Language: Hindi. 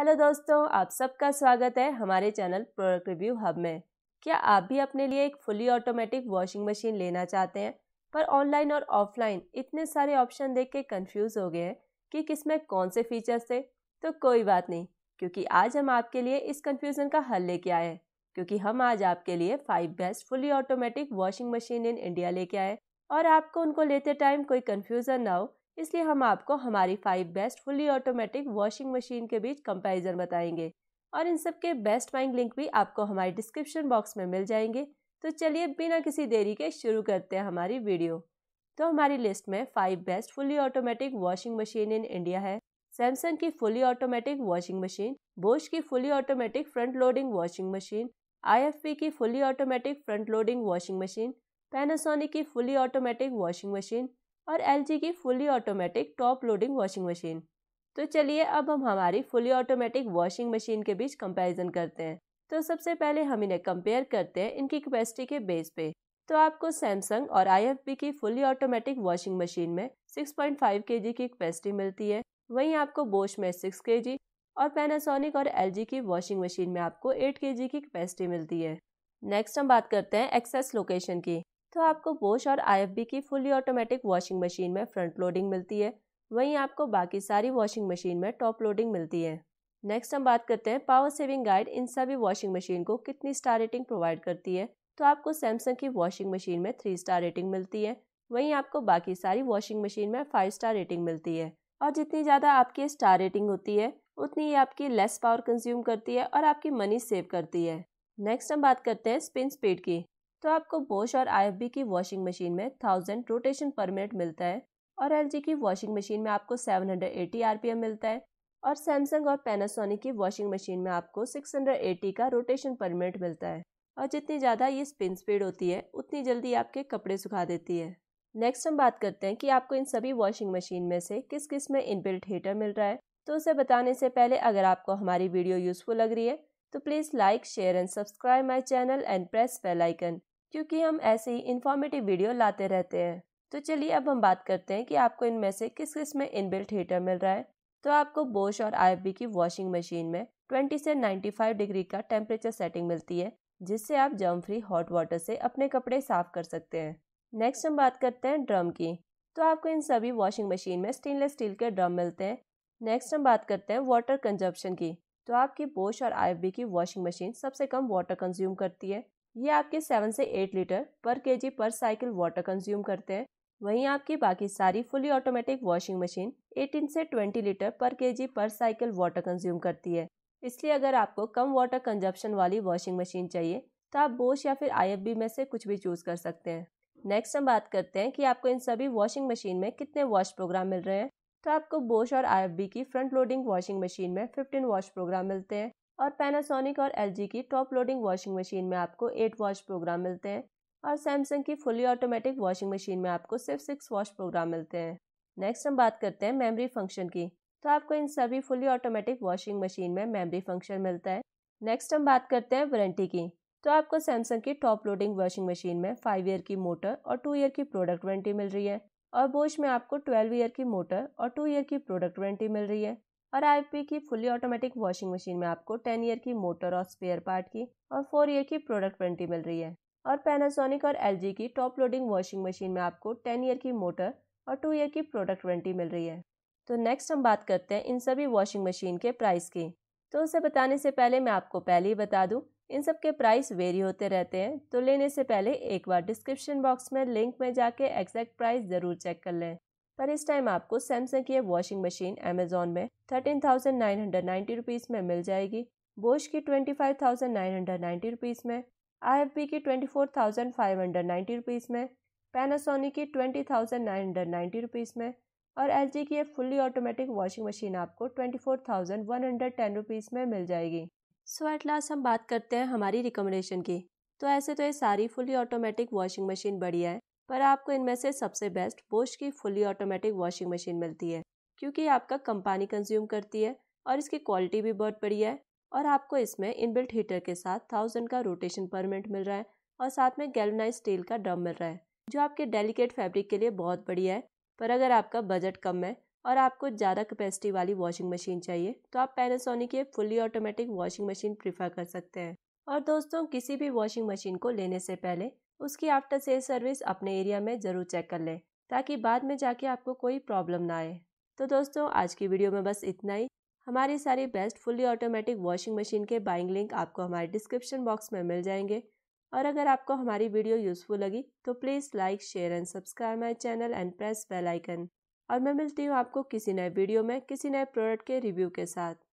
हेलो दोस्तों आप सबका स्वागत है हमारे चैनल प्रोडक्ट रिव्यू हब में क्या आप भी अपने लिए एक फुली ऑटोमेटिक वॉशिंग मशीन लेना चाहते हैं पर ऑनलाइन और ऑफलाइन इतने सारे ऑप्शन देख के कन्फ्यूज़ हो गए हैं कि किस में कौन से फीचर्स थे तो कोई बात नहीं क्योंकि आज हम आपके लिए इस कन्फ्यूज़न का हल लेके आए हैं क्योंकि हम आज आपके लिए five best fully automatic washing machine in India लेके आए और आपको उनको लेते टाइम कोई कन्फ्यूज़न ना हो इसलिए हम आपको हमारी five best fully automatic washing machine के बीच कंपैरिजन बताएंगे और इन सब के बेस्ट बाइंग लिंक भी आपको हमारे डिस्क्रिप्शन बॉक्स में मिल जाएंगे तो चलिए बिना किसी देरी के शुरू करते हैं हमारी वीडियो तो हमारी लिस्ट में five best fully automatic washing machine in India है सैमसंग की fully automatic washing machine Bosch की fully automatic front loading washing machine I की fully automatic front loading washing machine Panasonic की फुली ऑटोमेटिक वॉशिंग मशीन और एल की fully automatic top loading washing machine तो चलिए अब हम हमारी फुली ऑटोमेटिक वॉशिंग मशीन के बीच कंपैरिजन करते हैं तो सबसे पहले हम इन्हें कंपेयर करते हैं इनकी कैपेसिटी के बेस पे तो आपको सैमसंग और आई की फुली ऑटोमेटिक वॉशिंग मशीन में 6.5 पॉइंट की कैपेसिटी मिलती है वहीं आपको बोश में 6 के और पैनासोनिक और एल की वॉशिंग मशीन में आपको 8 के की कैपेसिटी मिलती है नेक्स्ट हम बात करते हैं एक्सेस लोकेशन की तो आपको बोश और आई की फुली ऑटोमेटिक वॉशिंग मशीन में फ्रंट लोडिंग मिलती है वहीं आपको बाकी सारी वॉशिंग मशीन में टॉप लोडिंग मिलती है नेक्स्ट हम बात करते हैं पावर सेविंग गाइड इन सभी वॉशिंग मशीन को कितनी स्टार रेटिंग प्रोवाइड करती है तो आपको सैमसंग की वॉशिंग मशीन में थ्री स्टार रेटिंग मिलती है वहीं आपको बाकी सारी वॉशिंग मशीन में फाइव स्टार रेटिंग मिलती है और जितनी ज़्यादा आपकी स्टार रेटिंग होती है उतनी ही आपकी लेस पावर कंज्यूम करती है और आपकी मनी सेव करती है नेक्स्ट हम बात करते हैं स्पिन स्पीड की तो आपको बोश और आई की वॉशिंग मशीन में थाउजेंड रोटेशन पर मिनट मिलता है और एल की वॉशिंग मशीन में आपको 780 आरपीएम मिलता है और सैमसंग और पैनासोनिक की वॉशिंग मशीन में आपको 680 का रोटेशन पर मिनट मिलता है और जितनी ज़्यादा ये स्पिन स्पीड होती है उतनी जल्दी आपके कपड़े सुखा देती है नेक्स्ट हम बात करते हैं कि आपको इन सभी वॉशिंग मशीन में से किस किस में इनबिल्ट हीटर मिल रहा है तो उसे बताने से पहले अगर आपको हमारी वीडियो यूजफुल लग रही है तो please like share and subscribe my channel and press bell icon क्योंकि हम ऐसे ही इन्फॉर्मेटिव वीडियो लाते रहते हैं तो चलिए अब हम बात करते हैं कि आपको इनमें से किस किस में इनबिल्ट हीटर मिल रहा है तो आपको बोश और आई की वॉशिंग मशीन में 20 से 95 डिग्री का टेम्परेचर सेटिंग मिलती है जिससे आप जम फ्री हॉट वाटर से अपने कपड़े साफ कर सकते हैं नेक्स्ट हम बात करते हैं ड्रम की तो आपको इन सभी वॉशिंग मशीन में स्टेनलेस स्टील के ड्रम मिलते हैं नेक्स्ट हम बात करते हैं वाटर कंजप्शन की तो आपकी बोश और आई की वॉशिंग मशीन सबसे कम वाटर कंज्यूम करती है ये आपके सेवन से एट लीटर पर के पर साइकिल वाटर कंज्यूम करते हैं वहीं आपकी बाकी सारी फुली ऑटोमेटिक वॉशिंग मशीन 18 से 20 लीटर पर के पर साइकिल वाटर कंज्यूम करती है इसलिए अगर आपको कम वाटर कंजप्शन वाली वॉशिंग मशीन चाहिए तो आप बोश या फिर आई में से कुछ भी चूज़ कर सकते हैं नेक्स्ट हम बात करते हैं कि आपको इन सभी वॉशिंग मशीन में कितने वॉश प्रोग्राम मिल रहे हैं तो आपको बोश और आई की फ्रंट लोडिंग वॉशिंग मशीन में फिफ्टीन वॉश प्रोग्राम मिलते हैं और पैनासोनिक और एल की टॉप लोडिंग वॉशिंग मशीन में आपको एट वॉश प्रोग्राम मिलते हैं और सैमसंग की फुली ऑटोमेटिक वॉशिंग मशीन में आपको सिर्फ सिक्स वॉश प्रोग्राम मिलते हैं नेक्स्ट हम बात करते हैं मेमोरी फंक्शन की तो आपको इन सभी फुली ऑटोमेटिक वॉशिंग मशीन में मेमोरी फंक्शन मिलता है नेक्स्ट हम बात करते हैं वारंटी की तो आपको सैमसंग की टॉप लोडिंग वॉशिंग मशीन में फाइव ईयर की मोटर और टू ईयर की प्रोडक्ट वारंटी मिल रही है और बोश में आपको ट्वेल्व ईयर की मोटर और टू ईयर की प्रोडक्ट वारंटी मिल रही है और आईपी की फुली ऑटोमेटिक वॉशिंग मशीन में आपको टेन ईयर की मोटर और स्पेयर पार्ट की और फोर ईयर की प्रोडक्ट वारंटी मिल रही है और पैनासोनिक और एल की टॉप लोडिंग वॉशिंग मशीन में आपको टेन ईयर की मोटर और टू ईयर की प्रोडक्ट वारंटी मिल रही है तो नेक्स्ट हम बात करते हैं इन सभी वॉशिंग मशीन के प्राइस की तो उसे बताने से पहले मैं आपको पहले ही बता दूं इन सब के प्राइस वेरी होते रहते हैं तो लेने से पहले एक बार डिस्क्रिप्शन बॉक्स में लिंक में जाके एग्जैक्ट प्राइस ज़रूर चेक कर लें पर इस टाइम आपको सैमसंग की वॉशिंग मशीन अमेजोन में thirteen thousand nine hundred ninety rupees में मिल जाएगी बोश की twenty five thousand nine hundred ninety rupees में आई एफ पी की twenty four thousand five hundred ninety rupees में पैनासोनिक की twenty thousand nine hundred ninety rupees में और एल जी की एक फुल्ली ऑटोमेटिक वॉशिंग मशीन आपको twenty four thousand one hundred ten rupees में मिल जाएगी सो एट लास्ट हम बात करते हैं हमारी रिकमेंडेशन की तो ऐसे तो ये सारी फुली ऑटोमेटिक वॉशिंग मशीन बढ़िया है पर आपको इनमें से सबसे बेस्ट बोश की फुली ऑटोमेटिक वॉशिंग मशीन मिलती है क्योंकि आपका कम पानी कंज्यूम करती है और इसकी क्वालिटी भी बहुत बढ़िया है और आपको इसमें इनबिल्ट हीटर के साथ थाउजेंड का रोटेशन परमिट मिल रहा है और साथ में गैलनाइज स्टील का ड्रम मिल रहा है जो आपके डेलिकेट फैब्रिक के लिए बहुत बढ़िया है पर अगर आपका बजट कम है और आपको ज़्यादा कैपेसिटी वाली वॉशिंग मशीन चाहिए तो आप पैनासोनिक की fully automatic washing machine prefer कर सकते हैं और दोस्तों किसी भी वॉशिंग मशीन को लेने से पहले उसकी आफ्टर सेल सर्विस अपने एरिया में ज़रूर चेक कर लें ताकि बाद में जाके आपको कोई प्रॉब्लम ना आए तो दोस्तों आज की वीडियो में बस इतना ही हमारी सारी best fully automatic washing machine के बाइंग लिंक आपको हमारे डिस्क्रिप्शन बॉक्स में मिल जाएंगे और अगर आपको हमारी वीडियो यूज़फुल लगी तो please like share and subscribe my channel and press bell icon और मैं मिलती हूँ आपको किसी नए वीडियो में किसी नए प्रोडक्ट के रिव्यू के साथ